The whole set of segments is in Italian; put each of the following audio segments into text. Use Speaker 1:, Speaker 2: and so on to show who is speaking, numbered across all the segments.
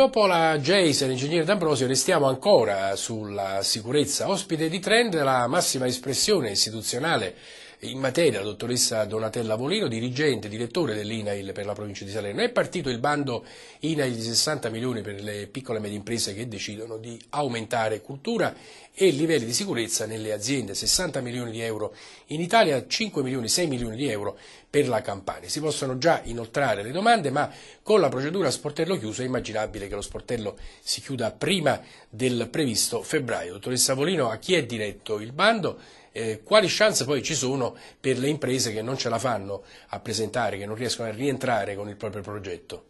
Speaker 1: dopo la Jason, l'ingegnere D'Ambrosio, restiamo ancora sulla sicurezza. Ospite di Trend, la massima espressione istituzionale in materia la dottoressa Donatella Volino, dirigente, e direttore dell'INAIL per la provincia di Salerno. È partito il bando INAIL di 60 milioni per le piccole e medie imprese che decidono di aumentare cultura e livelli di sicurezza nelle aziende, 60 milioni di euro in Italia, 5 milioni, 6 milioni di euro per la Campania. Si possono già inoltrare le domande, ma con la procedura a sportello chiuso è immaginabile che lo sportello si chiuda prima del previsto febbraio. Dottoressa Volino, a chi è diretto il bando? eh, quali chance poi ci sono per le imprese che non ce la fanno a presentare, che non riescono a rientrare con il proprio progetto?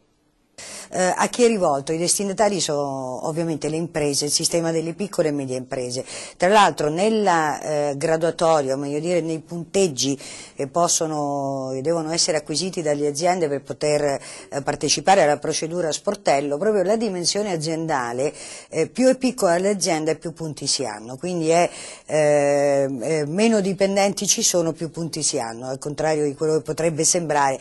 Speaker 2: eh, a chi è rivolto? I destinatari sono ovviamente le imprese, il sistema delle piccole e medie imprese. Tra l'altro nella eh, graduatoria, meglio dire nei punteggi che eh, possono, devono essere acquisiti dalle aziende per poter eh, partecipare alla procedura sportello, proprio la dimensione aziendale, eh, più è piccola l'azienda più punti si hanno, quindi è, eh, meno dipendenti ci sono più punti si hanno, al contrario di quello che potrebbe sembrare,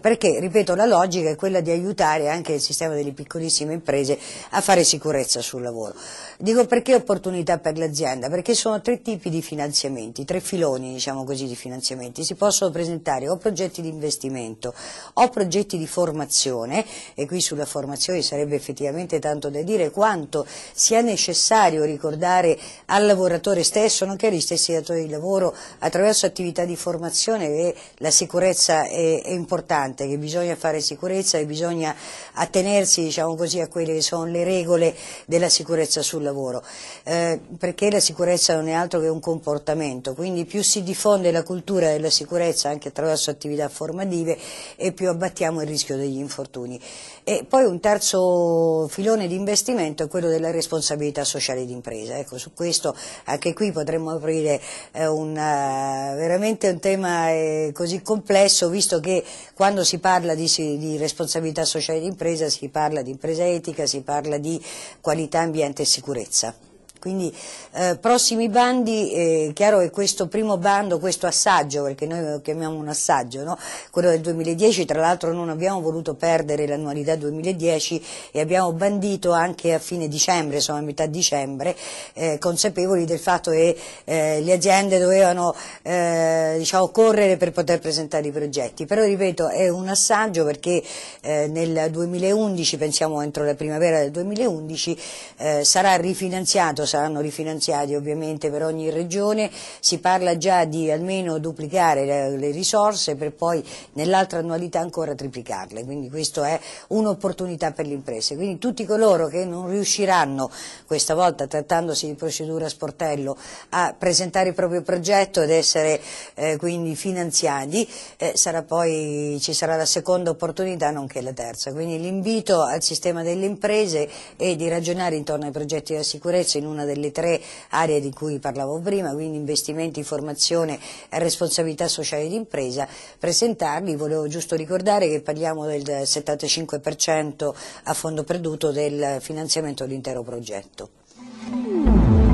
Speaker 2: perché ripeto la logica è quella di aiutare anche il sistema delle piccolissime imprese a fare sicurezza sul lavoro. Dico perché opportunità per l'azienda? Perché sono tre tipi di finanziamenti, tre filoni diciamo così, di finanziamenti. Si possono presentare o progetti di investimento o progetti di formazione e qui sulla formazione sarebbe effettivamente tanto da dire quanto sia necessario ricordare al lavoratore stesso, nonché agli stessi datori di lavoro, attraverso attività di formazione e la sicurezza è, è importante, che bisogna fare sicurezza e bisogna attivare attenersi diciamo così, a quelle che sono le regole della sicurezza sul lavoro, eh, perché la sicurezza non è altro che un comportamento, quindi più si diffonde la cultura della sicurezza anche attraverso attività formative e più abbattiamo il rischio degli infortuni. E poi un terzo filone di investimento è quello della responsabilità sociale d'impresa, ecco, su questo anche qui potremmo aprire eh, una, eh, veramente un tema eh, così complesso visto che quando si parla di, di responsabilità sociale d'impresa impresa si parla di impresa etica, si parla di qualità, ambiente e sicurezza quindi eh, prossimi bandi, eh, chiaro che questo primo bando, questo assaggio, perché noi lo chiamiamo un assaggio, no? quello del 2010, tra l'altro non abbiamo voluto perdere l'annualità 2010 e abbiamo bandito anche a fine dicembre, insomma a metà dicembre, eh, consapevoli del fatto che eh, le aziende dovevano eh, diciamo, correre per poter presentare i progetti, però ripeto è un assaggio perché eh, nel 2011, pensiamo entro la primavera del 2011, sarà rifinanziato, saranno rifinanziati ovviamente per ogni regione, si parla già di almeno duplicare le risorse per poi nell'altra annualità ancora triplicarle, quindi questa è un'opportunità per le imprese. Quindi tutti coloro che non riusciranno, questa volta trattandosi di procedura sportello, a presentare il proprio progetto ed essere eh, quindi finanziati, eh, sarà poi, ci sarà la seconda opportunità nonché la terza. Quindi l'invito al sistema delle imprese è di ragionare intorno ai progetti della sicurezza in una delle tre aree di cui parlavo prima, quindi investimenti, formazione e responsabilità sociale d'impresa, presentarli. Volevo giusto ricordare che parliamo del 75% a fondo perduto del finanziamento dell'intero progetto.